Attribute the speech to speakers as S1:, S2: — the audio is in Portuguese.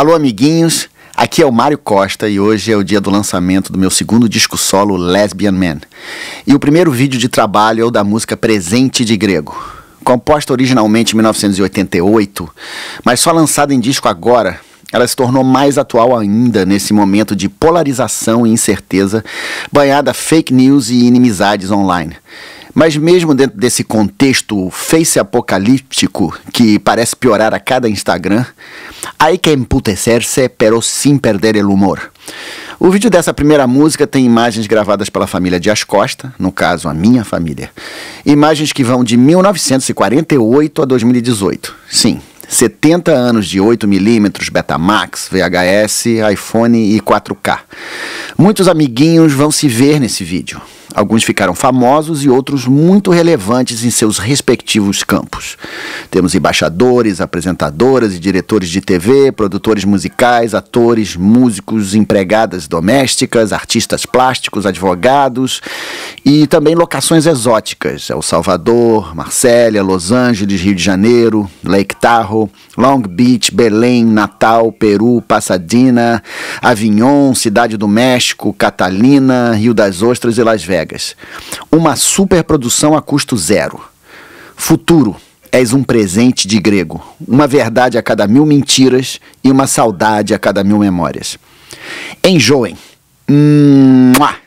S1: Alô, amiguinhos. Aqui é o Mário Costa e hoje é o dia do lançamento do meu segundo disco solo, Lesbian Man. E o primeiro vídeo de trabalho é o da música Presente de Grego. Composta originalmente em 1988, mas só lançada em disco agora, ela se tornou mais atual ainda nesse momento de polarização e incerteza, banhada fake news e inimizades online. Mas mesmo dentro desse contexto face apocalíptico que parece piorar a cada Instagram, hay que é emputecer-se, pero sin perder el humor. O vídeo dessa primeira música tem imagens gravadas pela família Dias Costa, no caso a minha família. Imagens que vão de 1948 a 2018. Sim, 70 anos de 8mm, Betamax, VHS, iPhone e 4K. Muitos amiguinhos vão se ver nesse vídeo. Alguns ficaram famosos e outros muito relevantes em seus respectivos campos. Temos embaixadores, apresentadoras e diretores de TV, produtores musicais, atores, músicos, empregadas domésticas, artistas plásticos, advogados e também locações exóticas: El Salvador, Marsella, Los Angeles, Rio de Janeiro, Lake Tahoe, Long Beach, Belém, Natal, Peru, Pasadena, Avignon, Cidade do México. Catalina, Rio das Ostras e Las Vegas. Uma superprodução a custo zero. Futuro, és um presente de grego, uma verdade a cada mil mentiras e uma saudade a cada mil memórias. Enjoem. Mua!